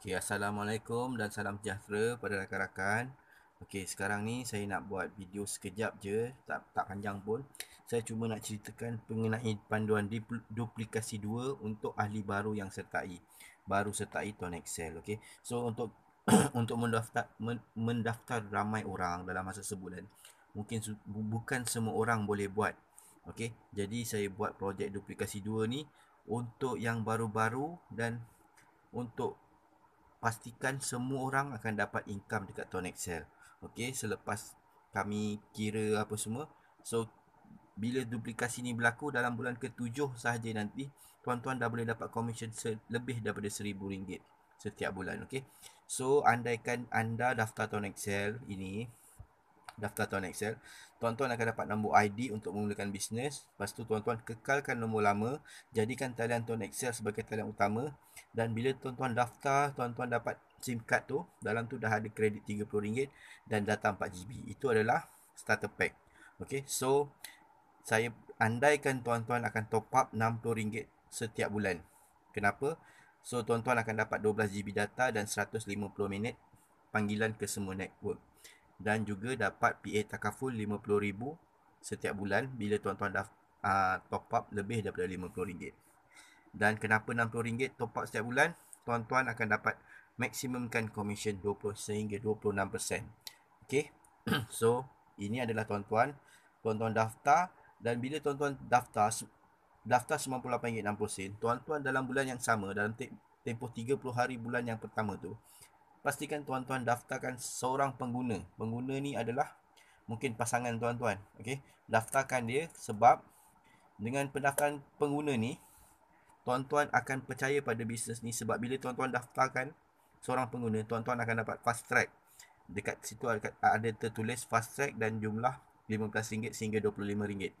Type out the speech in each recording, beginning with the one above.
Okay, Assalamualaikum dan salam sejahtera pada rakan-rakan Okay, sekarang ni saya nak buat video sekejap je Tak tak panjang pun Saya cuma nak ceritakan mengenai panduan duplikasi 2 Untuk ahli baru yang sertai Baru sertai Tuan Excel Okay, so untuk untuk mendaftar, mendaftar ramai orang dalam masa sebulan Mungkin su- bukan semua orang boleh buat Okay, jadi saya buat projek duplikasi 2 ni Untuk yang baru-baru dan untuk pastikan semua orang akan dapat income dekat Tone Excel. Okey, selepas kami kira apa semua. So bila duplikasi ni berlaku dalam bulan ke-7 sahaja nanti, tuan-tuan dah boleh dapat komisen lebih daripada seribu ringgit setiap bulan, okey. So andaikan anda daftar Tone Excel ini, daftar tuan Excel. Tuan-tuan akan dapat nombor ID untuk memulakan bisnes. Lepas tu tuan-tuan kekalkan nombor lama. Jadikan talian tuan Excel sebagai talian utama. Dan bila tuan-tuan daftar, tuan-tuan dapat SIM card tu. Dalam tu dah ada kredit RM30 dan data 4GB. Itu adalah starter pack. Okay, so saya andaikan tuan-tuan akan top up RM60 setiap bulan. Kenapa? So tuan-tuan akan dapat 12GB data dan 150 minit panggilan ke semua network dan juga dapat PA takaful RM50,000 setiap bulan bila tuan-tuan dah uh, top up lebih daripada RM50. Dan kenapa RM60 top up setiap bulan? Tuan-tuan akan dapat maksimumkan komisen 20 sehingga 26%. Okay. so, ini adalah tuan-tuan. Tuan-tuan daftar dan bila tuan-tuan daftar daftar RM98.60, tuan-tuan dalam bulan yang sama, dalam tempoh 30 hari bulan yang pertama tu, pastikan tuan-tuan daftarkan seorang pengguna. Pengguna ni adalah mungkin pasangan tuan-tuan. Okey, daftarkan dia sebab dengan pendaftaran pengguna ni tuan-tuan akan percaya pada bisnes ni sebab bila tuan-tuan daftarkan seorang pengguna, tuan-tuan akan dapat fast track. Dekat situ ada tertulis fast track dan jumlah RM15 sehingga RM25.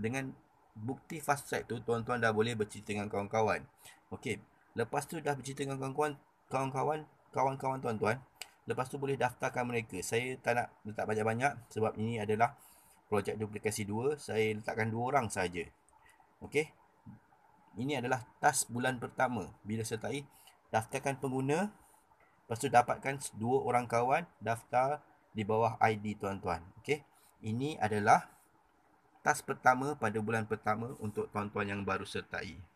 Dengan bukti fast track tu tuan-tuan dah boleh bercerita dengan kawan-kawan. Okey, lepas tu dah bercerita dengan kawan-kawan, kawan-kawan kawan-kawan tuan-tuan Lepas tu boleh daftarkan mereka Saya tak nak letak banyak-banyak Sebab ini adalah projek duplikasi 2 Saya letakkan 2 orang saja. Okey Ini adalah task bulan pertama Bila sertai Daftarkan pengguna Lepas tu dapatkan 2 orang kawan Daftar di bawah ID tuan-tuan Okey Ini adalah Task pertama pada bulan pertama Untuk tuan-tuan yang baru sertai